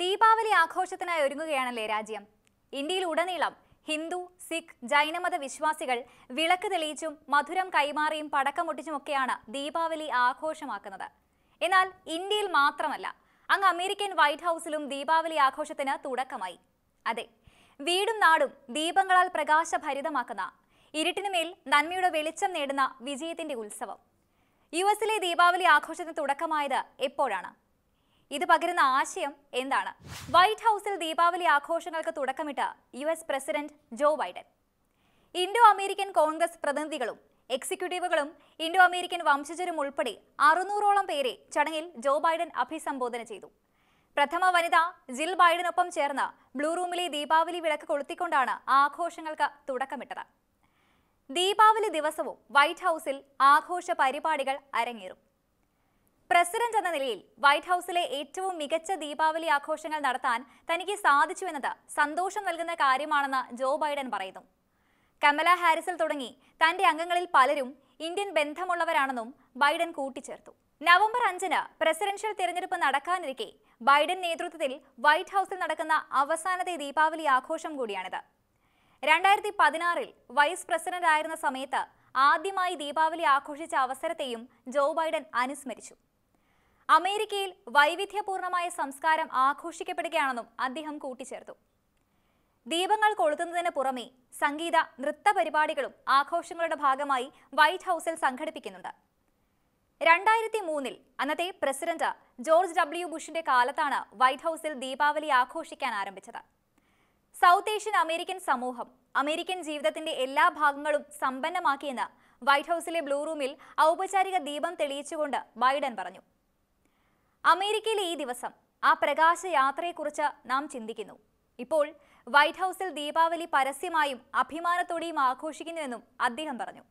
ദീപാവലി ആഘോഷത്തിനായി ഒരുങ്ങുകയാണല്ലേ രാജ്യം ഇന്ത്യയിൽ ഉടനീളം ഹിന്ദു സിഖ് ജൈനമത വിശ്വാസികൾ വിളക്ക് തെളിയിച്ചും മധുരം കൈമാറിയും പടക്കമൊട്ടിച്ചുമൊക്കെയാണ് ദീപാവലി ആഘോഷമാക്കുന്നത് എന്നാൽ ഇന്ത്യയിൽ മാത്രമല്ല അങ്ങ് അമേരിക്കൻ വൈറ്റ് ഹൗസിലും ദീപാവലി ആഘോഷത്തിന് തുടക്കമായി അതെ വീടും നാടും ദീപങ്ങളാൽ പ്രകാശഭരിതമാക്കുന്ന ഇരുട്ടിനുമേൽ നന്മയുടെ വെളിച്ചം നേടുന്ന വിജയത്തിന്റെ ഉത്സവം യു എസിലെ ദീപാവലി ആഘോഷത്തിന് തുടക്കമായത് എപ്പോഴാണ് ഇത് പകരുന്ന ആശയം എന്താണ് വൈറ്റ് ഹൗസിൽ ദീപാവലി ആഘോഷങ്ങൾക്ക് തുടക്കമിട്ട U S president Joe Biden Indo American Congress പ്രതിനിധികളും എക്സിക്യൂട്ടീവുകളും ഇൻഡോ അമേരിക്കൻ വംശജരും ഉൾപ്പെടെ അറുന്നൂറോളം പേരെ ചടങ്ങിൽ ജോ ബൈഡൻ അഭിസംബോധന ചെയ്തു പ്രഥമ വനിത ജിൽ ബൈഡനൊപ്പം ചേർന്ന് ബ്ലൂ റൂമിലെ ദീപാവലി വിളക്ക് കൊളുത്തിക്കൊണ്ടാണ് ആഘോഷങ്ങൾക്ക് തുടക്കമിട്ടത് ദീപാവലി ദിവസവും വൈറ്റ് ഹൗസിൽ ആഘോഷ പരിപാടികൾ അരങ്ങേറും പ്രസിഡന്റ് എന്ന നിലയിൽ വൈറ്റ് ഹൗസിലെ ഏറ്റവും മികച്ച ദീപാവലി ആഘോഷങ്ങൾ നടത്താൻ തനിക്ക് സാധിച്ചുവെന്നത് സന്തോഷം നൽകുന്ന കാര്യമാണെന്ന് ജോ ബൈഡൻ പറയുന്നു കമല ഹാരിസിൽ തുടങ്ങി തന്റെ അംഗങ്ങളിൽ പലരും ഇന്ത്യൻ ബന്ധമുള്ളവരാണെന്നും ബൈഡൻ കൂട്ടിച്ചേർത്തു നവംബർ അഞ്ചിന് പ്രസിഡൻഷ്യൽ തിരഞ്ഞെടുപ്പ് നടക്കാനിരിക്കെ ബൈഡൻ നേതൃത്വത്തിൽ വൈറ്റ് ഹൗസിൽ നടക്കുന്ന അവസാനത്തെ ദീപാവലി ആഘോഷം കൂടിയാണിത് രണ്ടായിരത്തി പതിനാറിൽ വൈസ് പ്രസിഡന്റ് ആയിരുന്ന സമയത്ത് ആദ്യമായി ദീപാവലി ആഘോഷിച്ച അവസരത്തെയും ജോ ബൈഡൻ അനുസ്മരിച്ചു അമേരിക്കയിൽ വൈവിധ്യപൂർണമായ സംസ്കാരം ആഘോഷിക്കപ്പെടുകയാണെന്നും അദ്ദേഹം കൂട്ടിച്ചേർത്തു ദീപങ്ങൾ കൊളുത്തുന്നതിന് പുറമെ സംഗീത നൃത്ത പരിപാടികളും ആഘോഷങ്ങളുടെ ഭാഗമായി വൈറ്റ് ഹൗസിൽ സംഘടിപ്പിക്കുന്നുണ്ട് രണ്ടായിരത്തി മൂന്നിൽ അന്നത്തെ പ്രസിഡന്റ് ജോർജ് ഡബ്ല്യു ബുഷിന്റെ കാലത്താണ് വൈറ്റ് ഹൗസിൽ ദീപാവലി ആഘോഷിക്കാൻ ആരംഭിച്ചത് സൗത്ത് ഏഷ്യൻ അമേരിക്കൻ സമൂഹം അമേരിക്കൻ ജീവിതത്തിന്റെ എല്ലാ ഭാഗങ്ങളും സമ്പന്നമാക്കിയെന്ന് വൈറ്റ് ഹൗസിലെ ബ്ലൂ റൂമിൽ ഔപചാരിക ദീപം തെളിയിച്ചുകൊണ്ട് ബൈഡൻ പറഞ്ഞു അമേരിക്കയിലെ ഈ ദിവസം ആ പ്രകാശയാത്രയെക്കുറിച്ച് നാം ചിന്തിക്കുന്നു ഇപ്പോൾ വൈറ്റ് ഹൗസിൽ ദീപാവലി പരസ്യമായും അഭിമാനത്തോടെയും ആഘോഷിക്കുന്നുവെന്നും അദ്ദേഹം പറഞ്ഞു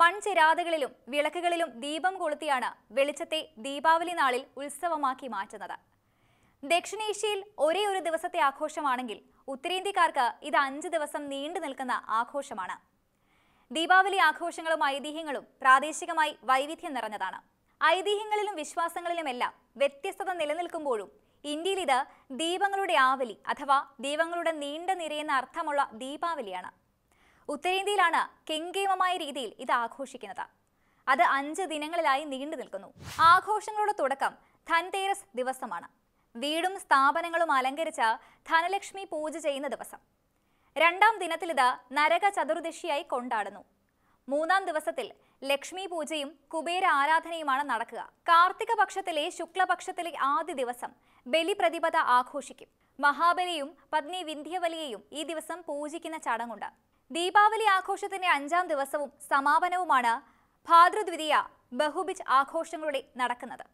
മൺചിരാതകളിലും വിളക്കുകളിലും ദീപം കൊളുത്തിയാണ് വെളിച്ചത്തെ ദീപാവലി നാളിൽ ഉത്സവമാക്കി മാറ്റുന്നത് ദക്ഷിണേഷ്യയിൽ ഒരേ ഒരു ദിവസത്തെ ആഘോഷമാണെങ്കിൽ ഉത്തരേന്ത്യക്കാർക്ക് ഇത് അഞ്ച് ദിവസം നീണ്ടു നിൽക്കുന്ന ആഘോഷമാണ് ദീപാവലി ആഘോഷങ്ങളും ഐതിഹ്യങ്ങളും പ്രാദേശികമായി വൈവിധ്യം നിറഞ്ഞതാണ് ഐതിഹ്യങ്ങളിലും വിശ്വാസങ്ങളിലുമെല്ലാം വ്യത്യസ്തത നിലനിൽക്കുമ്പോഴും ഇന്ത്യയിൽ ഇത് ദീപങ്ങളുടെ ആവലി അഥവാ ദീപങ്ങളുടെ നീണ്ട നിരയെന്ന അർത്ഥമുള്ള ദീപാവലിയാണ് ഉത്തരേന്ത്യയിലാണ് കെങ്കേമമായ രീതിയിൽ ഇത് ആഘോഷിക്കുന്നത് അത് അഞ്ച് ദിനങ്ങളിലായി നീണ്ടു നിൽക്കുന്നു ആഘോഷങ്ങളുടെ തുടക്കം ധൻതേരസ് ദിവസമാണ് വീടും സ്ഥാപനങ്ങളും അലങ്കരിച്ച ധനലക്ഷ്മി പൂജ ചെയ്യുന്ന ദിവസം രണ്ടാം ദിനത്തിൽ ഇത് നരക ചതുർദശിയായി കൊണ്ടാടുന്നു മൂന്നാം ദിവസത്തിൽ ലക്ഷ്മി പൂജയും കുബേര ആരാധനയുമാണ് നടക്കുക കാർത്തിക പക്ഷത്തിലെ ശുക്ലപക്ഷത്തിലെ ആദ്യ ദിവസം ബലി പ്രതിപദ ആഘോഷിക്കും മഹാബലിയും പത്നി വിന്ധ്യവലിയെയും ഈ ദിവസം പൂജിക്കുന്ന ചടങ്ങുണ്ട് ദീപാവലി ആഘോഷത്തിന്റെ അഞ്ചാം ദിവസവും സമാപനവുമാണ് ഭാതൃദ്വിതീയ ബഹുബിജ് ആഘോഷങ്ങളുടെ നടക്കുന്നത്